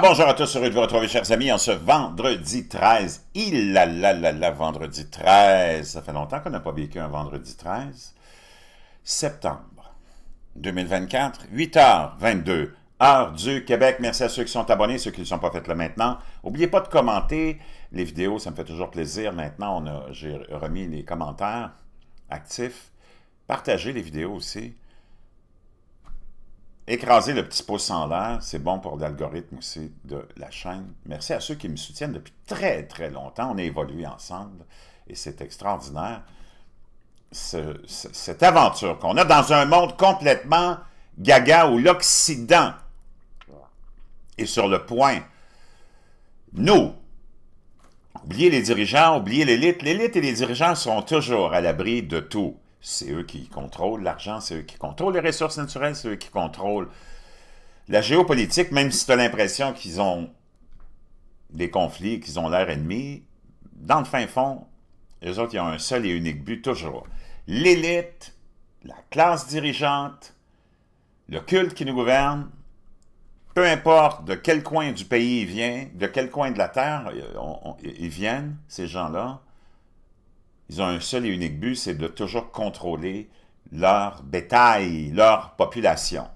bonjour à tous, heureux de vous retrouver, chers amis, en ce vendredi 13. Il la la la la, vendredi 13. Ça fait longtemps qu'on n'a pas vécu un vendredi 13. Septembre 2024, 8h22, heure du Québec. Merci à ceux qui sont abonnés, ceux qui ne sont pas faits là maintenant. N'oubliez pas de commenter les vidéos, ça me fait toujours plaisir. Maintenant, j'ai remis les commentaires actifs. Partagez les vidéos aussi. Écraser le petit pouce en l'air, c'est bon pour l'algorithme aussi de la chaîne. Merci à ceux qui me soutiennent depuis très, très longtemps. On a évolué ensemble et c'est extraordinaire. cette aventure qu'on a dans un monde complètement gaga où l'Occident est sur le point. Nous, oubliez les dirigeants, oubliez l'élite. L'élite et les dirigeants sont toujours à l'abri de tout c'est eux qui contrôlent l'argent, c'est eux qui contrôlent les ressources naturelles, c'est eux qui contrôlent la géopolitique, même si tu as l'impression qu'ils ont des conflits, qu'ils ont l'air ennemis, dans le fin fond, les autres, ils ont un seul et unique but, toujours. L'élite, la classe dirigeante, le culte qui nous gouverne, peu importe de quel coin du pays ils viennent, de quel coin de la terre euh, ils viennent, ces gens-là, ils ont un seul et unique but, c'est de toujours contrôler leur bétail, leur population.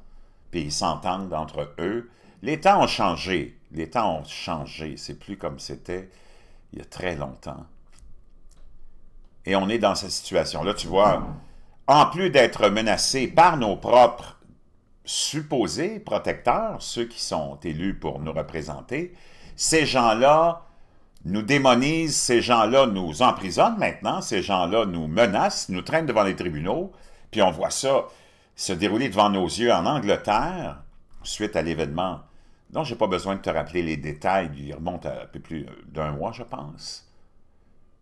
Puis ils s'entendent entre eux. Les temps ont changé. Les temps ont changé. C'est plus comme c'était il y a très longtemps. Et on est dans cette situation-là, tu vois. En plus d'être menacés par nos propres supposés protecteurs, ceux qui sont élus pour nous représenter, ces gens-là nous démonisent, ces gens-là nous emprisonnent maintenant, ces gens-là nous menacent, nous traînent devant les tribunaux, puis on voit ça se dérouler devant nos yeux en Angleterre, suite à l'événement dont je n'ai pas besoin de te rappeler les détails, il remonte à un peu plus euh, d'un mois, je pense.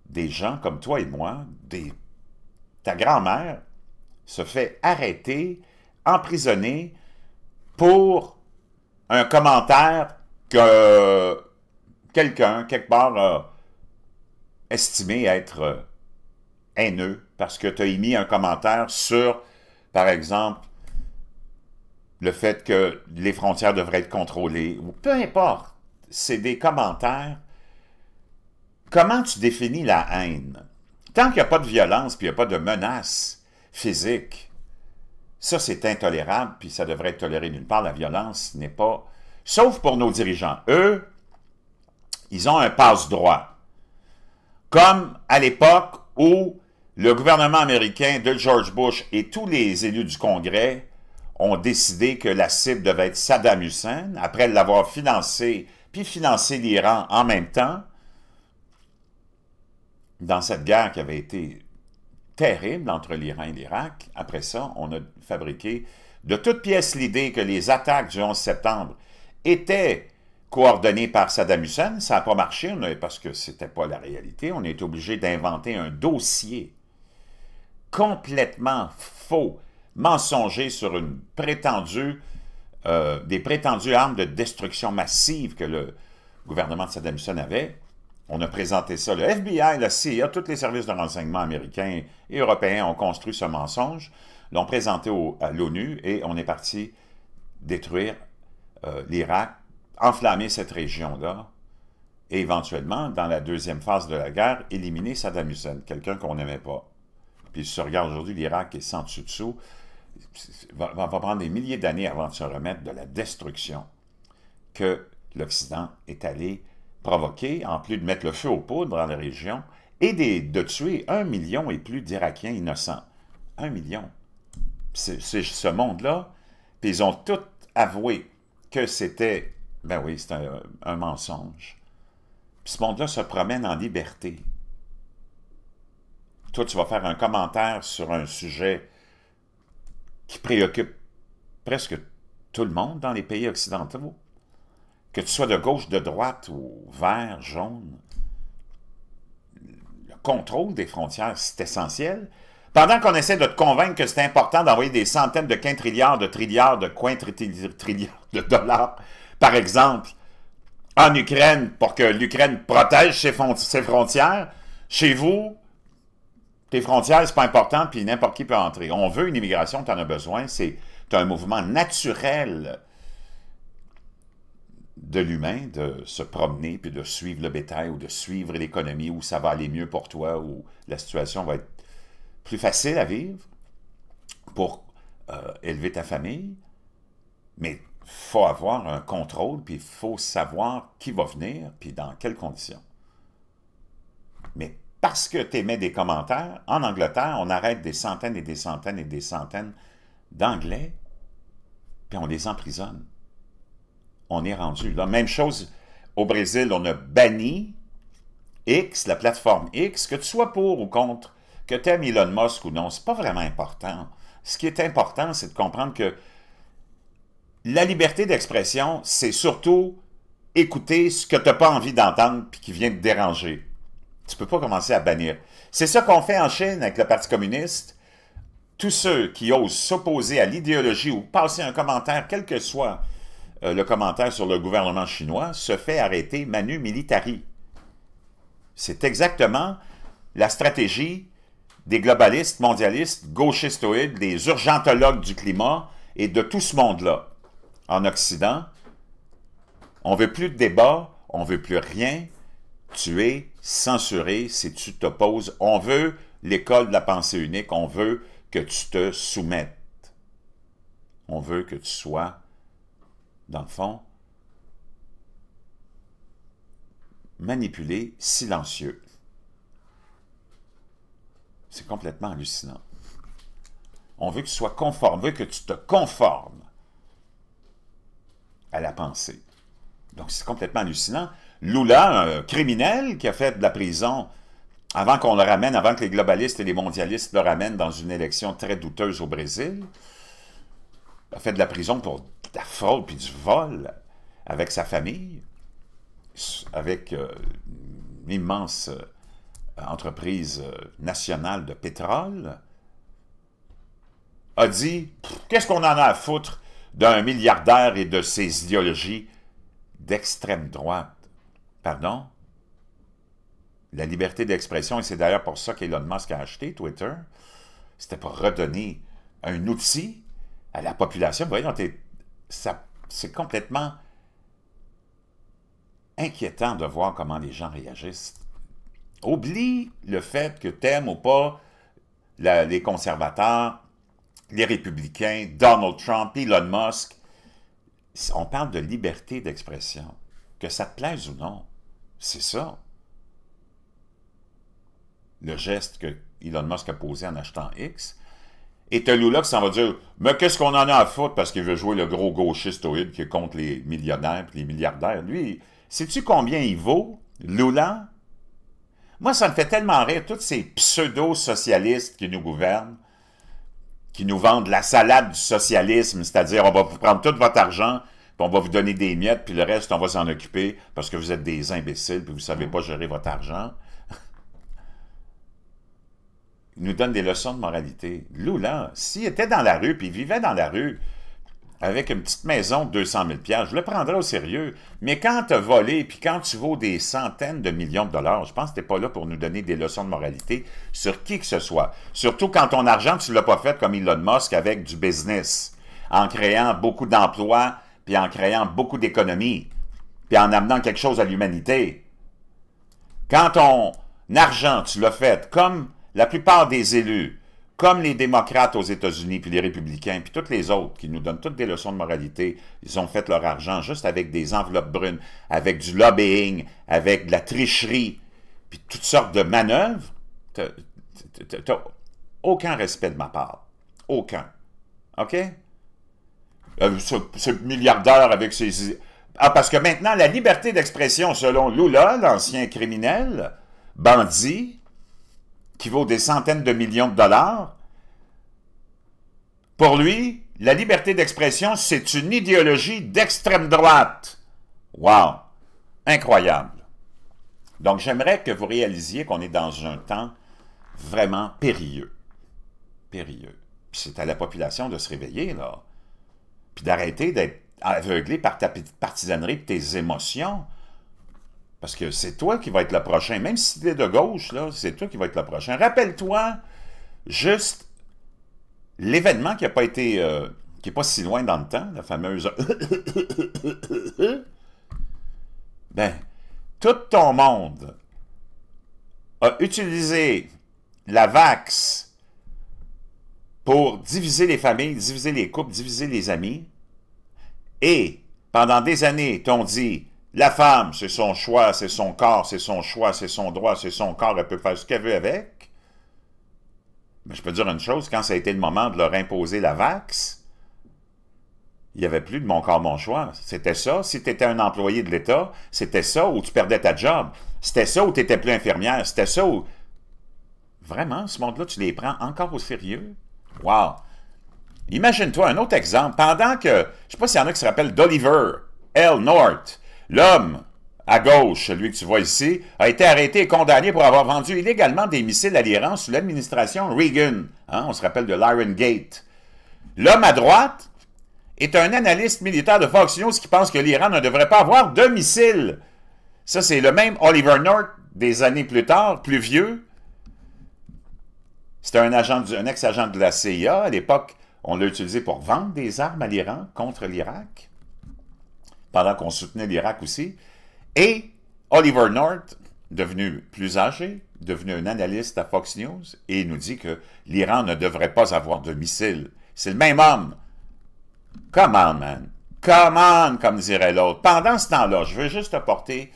Des gens comme toi et moi, des... ta grand-mère se fait arrêter, emprisonner pour un commentaire que quelqu'un, quelque part, a estimé être euh, haineux parce que tu as émis un commentaire sur, par exemple, le fait que les frontières devraient être contrôlées, ou peu importe, c'est des commentaires. Comment tu définis la haine? Tant qu'il n'y a pas de violence, puis il n'y a pas de menace physique, ça c'est intolérable, puis ça devrait être toléré nulle part. La violence n'est pas... Sauf pour nos dirigeants. Eux, ils ont un passe-droit. Comme à l'époque où le gouvernement américain de George Bush et tous les élus du Congrès ont décidé que la cible devait être Saddam Hussein, après l'avoir financé, puis financé l'Iran en même temps, dans cette guerre qui avait été terrible entre l'Iran et l'Irak, après ça, on a fabriqué de toutes pièces l'idée que les attaques du 11 septembre étaient coordonné par Saddam Hussein, ça n'a pas marché parce que ce n'était pas la réalité. On est obligé d'inventer un dossier complètement faux, mensonger sur euh, des prétendues armes de destruction massive que le gouvernement de Saddam Hussein avait. On a présenté ça. Le FBI, la CIA, tous les services de renseignement américains et européens ont construit ce mensonge, l'ont présenté à l'ONU et on est parti détruire euh, l'Irak enflammer cette région-là et éventuellement, dans la deuxième phase de la guerre, éliminer Saddam Hussein, quelqu'un qu'on n'aimait pas. Puis si regarde aujourd'hui, l'Irak est sans dessus-dessous, va, va prendre des milliers d'années avant de se remettre de la destruction que l'Occident est allé provoquer, en plus de mettre le feu aux poudres dans la région, et de tuer un million et plus d'Irakiens innocents. Un million. C'est ce monde-là. Puis ils ont tout avoué que c'était ben oui, c'est un, mensonge. Puis ce monde-là se promène en liberté. Toi, tu vas faire un commentaire sur un sujet qui préoccupe presque tout le monde dans les pays occidentaux. Que tu sois de gauche, de droite ou vert, jaune, le contrôle des frontières, c'est essentiel. Pendant qu'on essaie de te convaincre que c'est important d'envoyer des centaines de quintrilliards, de trilliards, de quintrilliards de dollars, par exemple, en Ukraine pour que l'Ukraine protège ses, frontières, chez vous, tes frontières, c'est pas important, puis n'importe qui peut entrer. On veut une immigration, tu en as besoin, c'est un mouvement naturel de l'humain de se promener puis de suivre le bétail ou de suivre l'économie où ça va aller mieux pour toi, où la situation va être plus facile à vivre pour euh, élever ta famille, mais il faut avoir un contrôle, puis il faut savoir qui va venir, puis dans quelles conditions. Mais parce que tu émets des commentaires, en Angleterre, on arrête des centaines et des centaines et des centaines d'Anglais, puis on les emprisonne. On est rendu là. Même chose au Brésil, on a banni X, la plateforme X, que tu sois pour ou contre que tu aimes Elon Musk ou non, ce n'est pas vraiment important. Ce qui est important, c'est de comprendre que la liberté d'expression, c'est surtout écouter ce que tu n'as pas envie d'entendre et qui vient te déranger. Tu ne peux pas commencer à bannir. C'est ça qu'on fait en Chine avec le Parti communiste. Tous ceux qui osent s'opposer à l'idéologie ou passer un commentaire, quel que soit euh, le commentaire sur le gouvernement chinois, se fait arrêter manu militari. C'est exactement la stratégie des globalistes, mondialistes, gauchistoïdes, des urgentologues du climat et de tout ce monde-là. En Occident, on veut plus de débat, on veut plus rien. Tu es censuré si tu t'opposes. On veut l'école de la pensée unique, on veut que tu te soumettes. On veut que tu sois, dans le fond, manipulé, silencieux. C'est complètement hallucinant. On veut que tu sois conforme, on veut que tu te conformes à la pensée. Donc, c'est complètement hallucinant. Lula, un criminel qui a fait de la prison avant qu'on le ramène, avant que les globalistes et les mondialistes le ramènent dans une élection très douteuse au Brésil, a fait de la prison pour de la fraude puis du vol avec sa famille, avec euh, une immense euh, euh, entreprise euh, nationale de pétrole, a dit « Qu'est-ce qu'on en a à foutre d'un milliardaire et de ses idéologies d'extrême droite? » Pardon? La liberté d'expression, et c'est d'ailleurs pour ça qu'Elon Musk a acheté Twitter, c'était pour redonner un outil à la population. ça c'est complètement inquiétant de voir comment les gens réagissent. Oublie le fait que t'aimes ou pas les conservateurs, les républicains, Donald Trump, Elon Musk. On parle de liberté d'expression. Que ça plaise ou non, c'est ça. Le geste que Elon Musk a posé en achetant X, et qui s'en va dire Mais qu'est-ce qu'on en a à foutre parce qu'il veut jouer le gros gauchistoïde qui compte les millionnaires et les milliardaires. Lui, sais-tu combien il vaut, Lula moi, ça me fait tellement rire, tous ces pseudo-socialistes qui nous gouvernent, qui nous vendent la salade du socialisme, c'est-à-dire on va vous prendre tout votre argent, puis on va vous donner des miettes, puis le reste, on va s'en occuper parce que vous êtes des imbéciles, puis vous ne savez pas gérer votre argent. Ils nous donnent des leçons de moralité. Lula, s'il était dans la rue, puis il vivait dans la rue, avec une petite maison de 200 000 je le prendrais au sérieux. Mais quand tu as volé, puis quand tu vaux des centaines de millions de dollars, je pense que tu n'es pas là pour nous donner des leçons de moralité sur qui que ce soit. Surtout quand ton argent, tu ne l'as pas fait comme Elon Musk avec du business, en créant beaucoup d'emplois, puis en créant beaucoup d'économies, puis en amenant quelque chose à l'humanité. Quand ton argent, tu l'as fait comme la plupart des élus, comme les démocrates aux États-Unis, puis les républicains, puis toutes les autres qui nous donnent toutes des leçons de moralité, ils ont fait leur argent juste avec des enveloppes brunes, avec du lobbying, avec de la tricherie, puis toutes sortes de manœuvres, aucun respect de ma part. Aucun. OK? Euh, ce, ce, milliardaire avec ses... Ah, parce que maintenant, la liberté d'expression, selon Lula, l'ancien criminel, bandit, qui vaut des centaines de millions de dollars, pour lui, la liberté d'expression, c'est une idéologie d'extrême droite. Wow! Incroyable. Donc j'aimerais que vous réalisiez qu'on est dans un temps vraiment périlleux. Périlleux. C'est à la population de se réveiller, là. Puis d'arrêter d'être aveuglé par ta partisanerie tes émotions. Parce que c'est toi qui vas être le prochain. Même si tu es de gauche, là, c'est toi qui vas être le prochain. Rappelle-toi juste l'événement qui n'a pas été. Euh, qui n'est pas si loin dans le temps, la fameuse. ben, tout ton monde a utilisé la vax pour diviser les familles, diviser les couples, diviser les amis. Et pendant des années, t'ont dit la femme, c'est son choix, c'est son corps, c'est son choix, c'est son droit, c'est son corps, elle peut faire ce qu'elle veut avec. Mais je peux dire une chose, quand ça a été le moment de leur imposer la vax, il n'y avait plus de mon corps, mon choix. C'était ça. Si tu étais un employé de l'État, c'était ça où tu perdais ta job. C'était ça où tu n'étais plus infirmière. C'était ça où... Vraiment, ce monde-là, tu les prends encore au sérieux? Wow! Imagine-toi un autre exemple. Pendant que, je ne sais pas s'il y en a qui se rappellent d'Oliver L. North, L'homme, à gauche, celui que tu vois ici, a été arrêté et condamné pour avoir vendu illégalement des missiles à l'Iran sous l'administration Reagan. Hein, on se rappelle de l'Iron Gate. L'homme à droite est un analyste militaire de Fox News qui pense que l'Iran ne devrait pas avoir de missiles. Ça, c'est le même Oliver North des années plus tard, plus vieux. C'était un, agent, un ex-agent de la CIA. À l'époque, on l'a utilisé pour vendre des armes à l'Iran contre l'Irak pendant qu'on soutenait l'Irak aussi. Et Oliver North, devenu plus âgé, devenu un analyste à Fox News, et il nous dit que l'Iran ne devrait pas avoir de missiles. C'est le même homme. Come on, man. Come comme dirait l'autre. Pendant ce temps-là, je veux juste apporter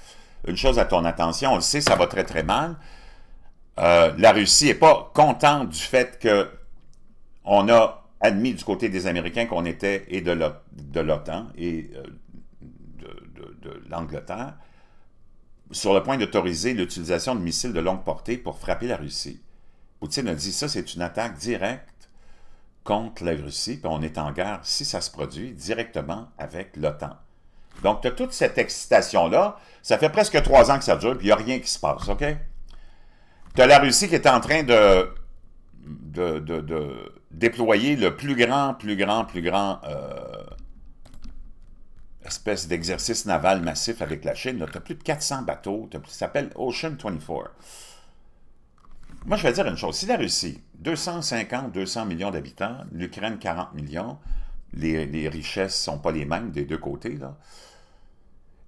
une chose à ton attention. On le sait, ça va très très mal. Euh, la Russie n'est pas contente du fait que on a admis du côté des Américains qu'on était et de l'OTAN et euh, l'Angleterre sur le point d'autoriser l'utilisation de missiles de longue portée pour frapper la Russie. Poutine a dit ça, c'est une attaque directe contre la Russie, puis on est en guerre, si ça se produit, directement avec l'OTAN. Donc, tu as toute cette excitation-là. Ça fait presque trois ans que ça dure, puis il n'y a rien qui se passe, OK? Tu as la Russie qui est en train de, de, déployer le plus grand, plus grand, plus grand euh, espèce d'exercice naval massif avec la Chine. Tu as plus de 400 bateaux. ça s'appelle Ocean 24. Moi, je vais dire une chose. Si la Russie, 250, 200 millions d'habitants, l'Ukraine, 40 millions, les, richesses ne sont pas les mêmes des deux côtés, là.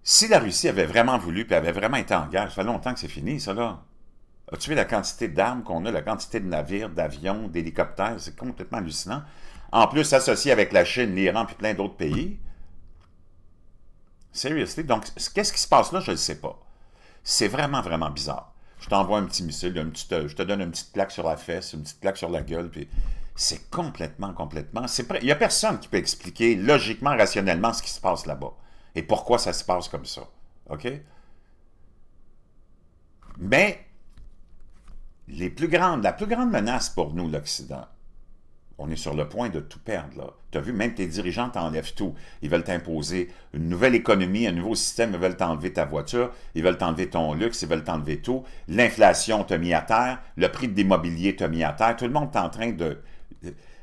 Si la Russie avait vraiment voulu, et avait vraiment été en guerre, ça fait longtemps que c'est fini, ça, là. As-tu vu la quantité d'armes qu'on a, la quantité de navires, d'avions, d'hélicoptères? C'est complètement hallucinant. En plus, associé avec la Chine, l'Iran, puis plein d'autres pays, donc, qu'est-ce qui se passe là? Je ne sais pas. C'est vraiment, vraiment bizarre. Je t'envoie un petit missile, un petit, euh, je te donne une petite plaque sur la fesse, une petite plaque sur la gueule, puis c'est complètement, complètement... Il n'y a personne qui peut expliquer logiquement, rationnellement ce qui se passe là-bas et pourquoi ça se passe comme ça. OK? Mais les plus grandes, la plus grande menace pour nous, l'Occident, on est sur le point de tout perdre. Tu as vu, même tes dirigeants t'enlèvent tout. Ils veulent t'imposer une nouvelle économie, un nouveau système, ils veulent t'enlever ta voiture, ils veulent t'enlever ton luxe, ils veulent t'enlever tout. L'inflation t'a mis à terre, le prix de l'immobilier t'a mis à terre. Tout le monde est en train de...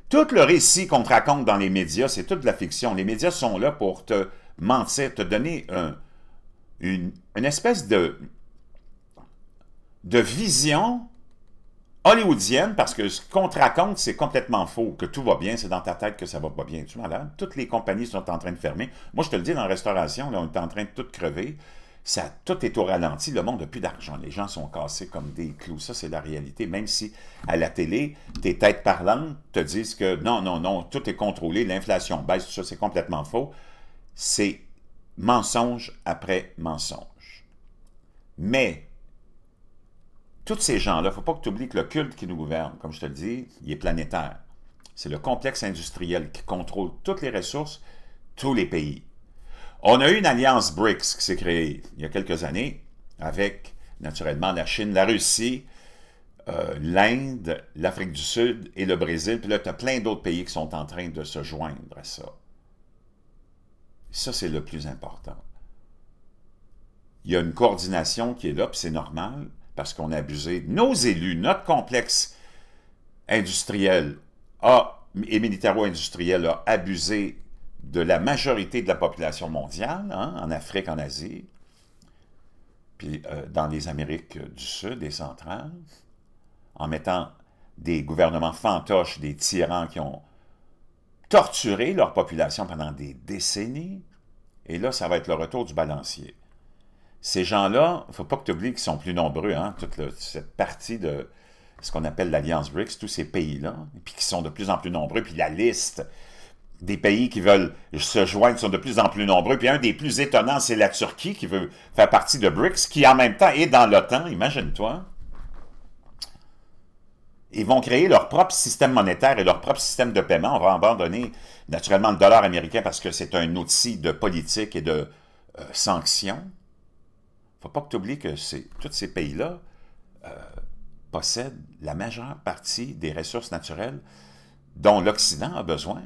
Tout le récit qu'on te raconte dans les médias, c'est toute de la fiction. Les médias sont là pour te mentir, te donner une, une, espèce de, de vision hollywoodienne, parce que ce qu'on te raconte, c'est complètement faux, que tout va bien, c'est dans ta tête que ça va pas bien. Tu malade? Toutes les compagnies sont en train de fermer. Moi, je te le dis, dans la restauration, là, on est en train de tout crever. Ça, tout est au ralenti, le monde n'a plus d'argent, les gens sont cassés comme des clous, ça c'est la réalité, même si à la télé, tes têtes parlantes te disent que non, non, non, tout est contrôlé, l'inflation baisse, tout ça c'est complètement faux, c'est mensonge après mensonge. Mais tous ces gens-là, il ne faut pas que tu oublies que le culte qui nous gouverne, comme je te le dis, il est planétaire. C'est le complexe industriel qui contrôle toutes les ressources, tous les pays. On a eu une alliance BRICS qui s'est créée il y a quelques années avec, naturellement, la Chine, la Russie, euh, l'Inde, l'Afrique du Sud et le Brésil. Puis là, tu as plein d'autres pays qui sont en train de se joindre à ça. Ça, c'est le plus important. Il y a une coordination qui est là, puis c'est normal parce qu'on a abusé. Nos élus, notre complexe industriel et militaro-industriel a abusé de la majorité de la population mondiale, hein, en Afrique, en Asie, puis euh, dans les Amériques du Sud et centrales, en mettant des gouvernements fantoches, des tyrans qui ont torturé leur population pendant des décennies. Et là, ça va être le retour du balancier. Ces gens-là, il ne faut pas que tu oublies qu'ils sont plus nombreux, hein, toute cette partie de ce qu'on appelle l'Alliance BRICS, tous ces pays-là, puis qui sont de plus en plus nombreux, puis la liste des pays qui veulent se joindre sont de plus en plus nombreux. Puis un des plus étonnants, c'est la Turquie qui veut faire partie de BRICS, qui en même temps est dans l'OTAN, imagine-toi. Ils vont créer leur propre système monétaire et leur propre système de paiement. On va abandonner naturellement le dollar américain parce que c'est un outil de politique et de euh, sanctions faut pas que tu oublies que tous ces pays-là euh, possèdent la majeure partie des ressources naturelles dont l'Occident a besoin.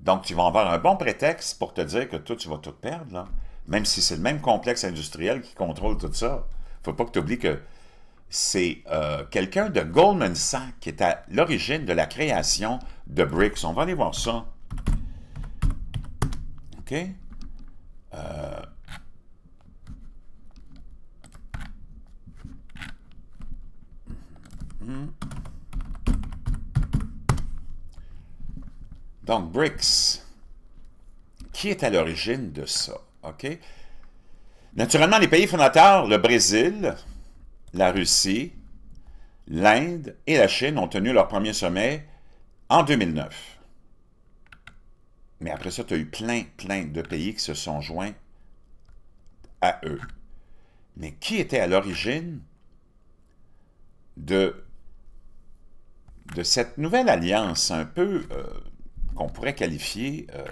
Donc, tu vas avoir un bon prétexte pour te dire que toi, tu vas tout perdre, même si c'est le même complexe industriel qui contrôle tout ça. faut pas que tu oublies que c'est euh, quelqu'un de Goldman Sachs qui est à l'origine de la création de BRICS. On va aller voir ça. OK? Euh, Hmm. Donc, BRICS, qui est à l'origine de ça? Naturellement, les pays fondateurs, le Brésil, la Russie, l'Inde et la Chine ont tenu leur premier sommet en 2009. Mais après ça, tu as eu plein, plein de pays qui se sont joints à eux. Mais qui était à l'origine de de cette nouvelle alliance un peu euh, qu'on pourrait qualifier euh,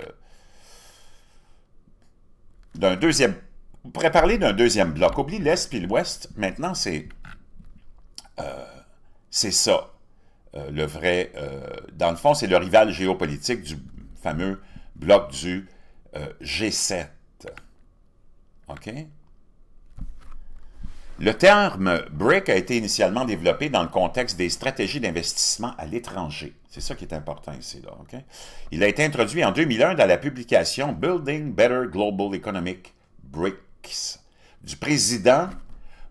d'un deuxième... On pourrait parler d'un deuxième bloc. Oublie l'Est puis l'Ouest. Maintenant, c'est euh, ça, le vrai... dans le fond, c'est le rival géopolitique du fameux bloc du G7. OK? Le terme BRIC a été initialement développé dans le contexte des stratégies d'investissement à l'étranger. C'est ça qui est important ici. Il a été introduit en 2001 dans la publication Building Better Global Economic BRICS du président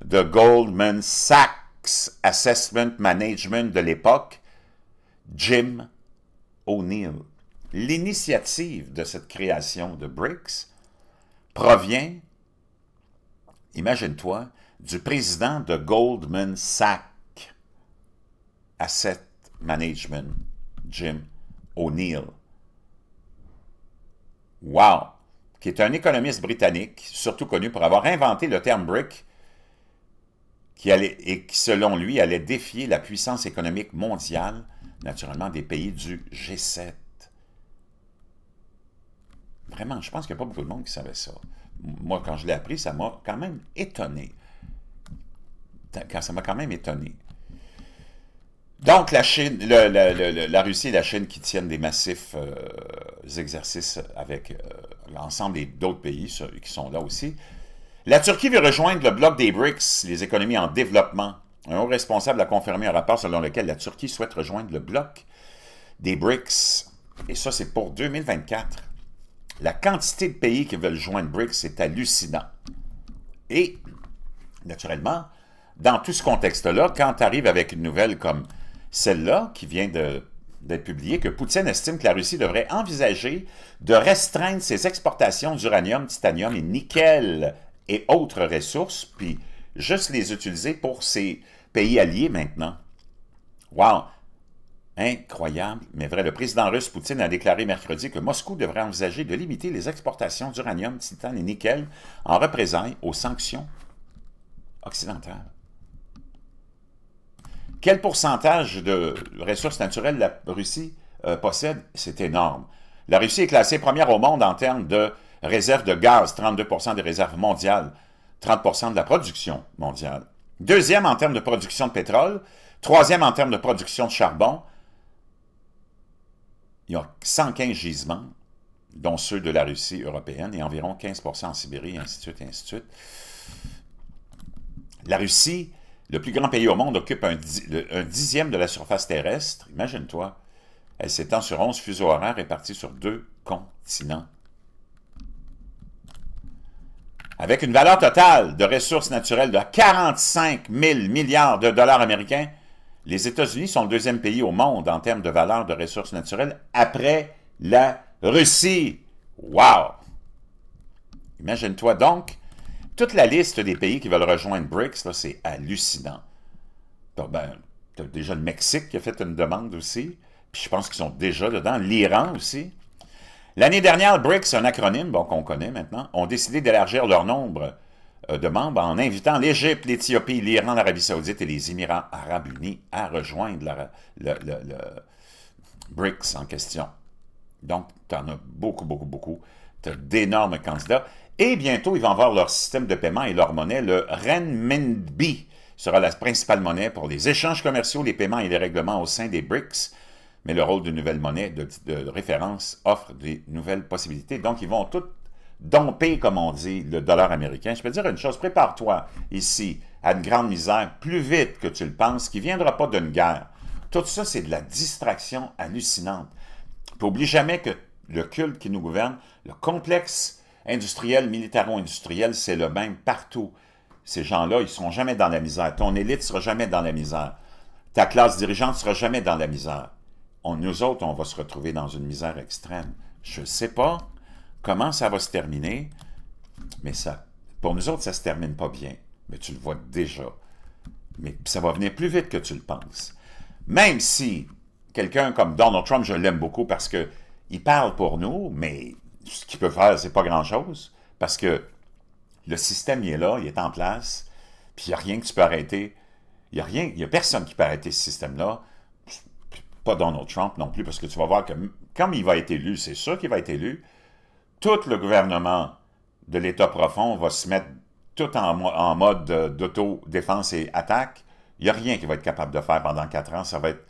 de Goldman Sachs Assessment Management de l'époque, Jim O'Neill. L'initiative de cette création de BRICS provient, imagine-toi, du président de Goldman Sachs Asset Management, Jim O'Neill. Wow! Qui est un économiste britannique, surtout connu pour avoir inventé le terme BRIC, qui allait, et qui, selon lui, allait défier la puissance économique mondiale, naturellement des pays du G7. Vraiment, je pense qu'il n'y a pas beaucoup de monde qui savait ça. Moi, quand je l'ai appris, ça m'a quand même étonné ça m'a quand même étonné. Donc, la, la Russie et la Chine qui tiennent des massifs euh, exercices avec euh, l'ensemble des d'autres pays qui sont là aussi. La Turquie veut rejoindre le bloc des BRICS, les économies en développement. Un haut responsable a confirmé un rapport selon lequel la Turquie souhaite rejoindre le bloc des BRICS. Et ça, c'est pour 2024. La quantité de pays qui veulent joindre BRICS est hallucinant. Et, naturellement, dans tout ce contexte-là, quand tu arrives avec une nouvelle comme celle-là, qui vient d'être publiée, que Poutine estime que la Russie devrait envisager de restreindre ses exportations d'uranium, titanium et nickel et autres ressources, puis juste les utiliser pour ses pays alliés maintenant. Wow! Incroyable, mais vrai. Le président russe Poutine a déclaré mercredi que Moscou devrait envisager de limiter les exportations d'uranium, titane et nickel en représailles aux sanctions occidentales. Quel pourcentage de ressources naturelles la Russie euh, possède? C'est énorme. La Russie est classée première au monde en termes de réserves de gaz, 32 des réserves mondiales, 30 de la production mondiale. Deuxième en termes de production de pétrole, troisième en termes de production de charbon. Il y a 115 gisements, dont ceux de la Russie européenne, et environ 15 en Sibérie, ainsi de suite, ainsi de suite. La Russie le plus grand pays au monde occupe un, dixième de la surface terrestre, imagine-toi. Elle s'étend sur 11 fuseaux horaires répartis sur deux continents. Avec une valeur totale de ressources naturelles de 45 000 milliards de dollars américains, les États-Unis sont le deuxième pays au monde en termes de valeur de ressources naturelles après la Russie. Wow! Imagine-toi donc toute la liste des pays qui veulent rejoindre BRICS, là, c'est hallucinant. Ben, as déjà le Mexique qui a fait une demande aussi, puis je pense qu'ils sont déjà dedans. L'Iran aussi. L'année dernière, BRICS, un acronyme qu'on connaît maintenant, ont décidé d'élargir leur nombre euh, de membres en invitant l'Égypte, l'Éthiopie, l'Iran, l'Arabie saoudite et les Émirats arabes unis à rejoindre le BRICS en question. Donc, tu en as beaucoup, beaucoup, beaucoup. Tu as d'énormes candidats. Et bientôt, ils vont avoir leur système de paiement et leur monnaie, le renminbi sera la principale monnaie pour les échanges commerciaux, les paiements et les règlements au sein des BRICS. Mais le rôle de nouvelle monnaie de, référence offre des nouvelles possibilités. Donc, ils vont tout domper, comme on dit, le dollar américain. Je peux dire une chose, prépare-toi ici à une grande misère plus vite que tu le penses, qui ne viendra pas d'une guerre. Tout ça, c'est de la distraction hallucinante. N'oublie jamais que le culte qui nous gouverne, le complexe industriel militaro industriel c'est le même partout. Ces gens-là, ils ne seront jamais dans la misère. Ton élite ne sera jamais dans la misère. Ta classe dirigeante ne sera jamais dans la misère. On, nous autres, on va se retrouver dans une misère extrême. Je ne sais pas comment ça va se terminer, mais ça, pour nous autres, ça ne se termine pas bien. Mais tu le vois déjà. Mais ça va venir plus vite que tu le penses. Même si quelqu'un comme Donald Trump, je l'aime beaucoup parce que il parle pour nous, mais ce qu'il peut faire, c'est pas grand-chose, parce que le système, il est là, il est en place, puis il n'y a rien que tu peux arrêter. Il n'y a, rien, y a personne qui peut arrêter ce système-là, pas Donald Trump non plus, parce que tu vas voir que comme il va être élu, c'est sûr qu'il va être élu, tout le gouvernement de l'État profond va se mettre tout en, en mode d'autodéfense et attaque. Il n'y a rien qu'il va être capable de faire pendant quatre ans. Ça va être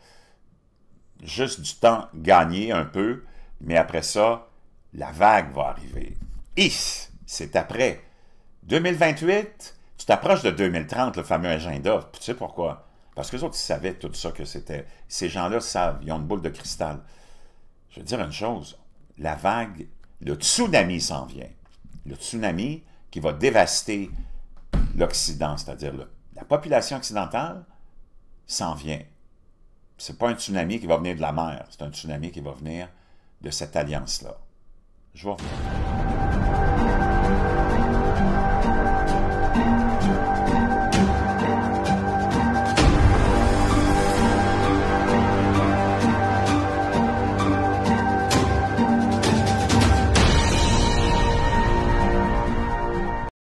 juste du temps gagné un peu, mais après ça, la vague va arriver. Et c'est après. 2028, tu t'approches de 2030, le fameux agenda. Tu sais pourquoi? Parce que les autres, ils savaient tout ça que c'était. Ces gens-là savent, ils ont une boule de cristal. Je veux dire une chose, la vague, le tsunami s'en vient. Le tsunami qui va dévaster l'Occident, c'est-à-dire la population occidentale s'en vient. Ce n'est pas un tsunami qui va venir de la mer, c'est un tsunami qui va venir de cette alliance-là. Je vois.